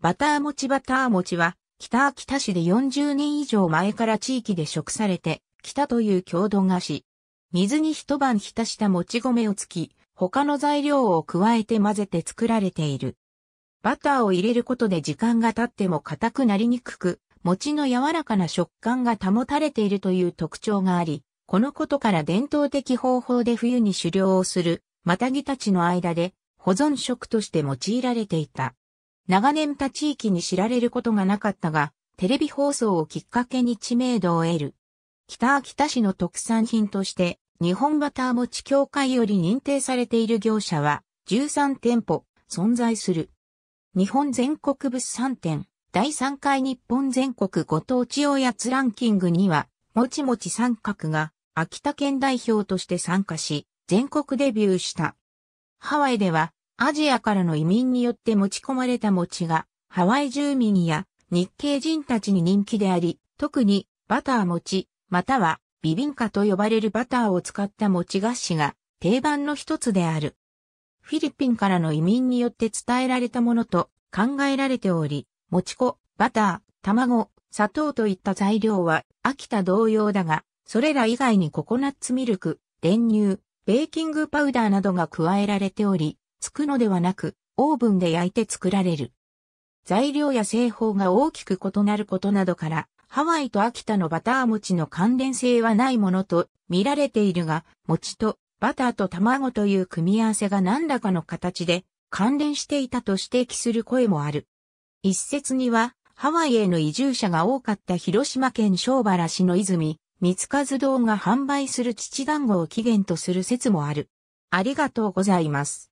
バター餅バター餅は、北秋田市で40年以上前から地域で食されて、北という郷土菓子。水に一晩浸したもち米をつき、他の材料を加えて混ぜて作られている。バターを入れることで時間が経っても硬くなりにくく、餅の柔らかな食感が保たれているという特徴があり、このことから伝統的方法で冬に狩猟をする、マタギたちの間で保存食として用いられていた。長年他地域に知られることがなかったが、テレビ放送をきっかけに知名度を得る。北秋田市の特産品として、日本バター餅協会より認定されている業者は、13店舗、存在する。日本全国物産展、第3回日本全国ご当地おやつランキングには、もちもち三角が、秋田県代表として参加し、全国デビューした。ハワイでは、アジアからの移民によって持ち込まれた餅が、ハワイ住民や日系人たちに人気であり、特にバター餅、またはビビンカと呼ばれるバターを使った餅菓子が定番の一つである。フィリピンからの移民によって伝えられたものと考えられており、餅粉、バター、卵、砂糖といった材料は秋田同様だが、それら以外にココナッツミルク、練乳、ベーキングパウダーなどが加えられており、つくのではなく、オーブンで焼いて作られる。材料や製法が大きく異なることなどから、ハワイと秋田のバター餅の関連性はないものと見られているが、餅とバターと卵という組み合わせが何らかの形で関連していたと指摘する声もある。一説には、ハワイへの移住者が多かった広島県小原市の泉、三つか堂が販売する父団子を起源とする説もある。ありがとうございます。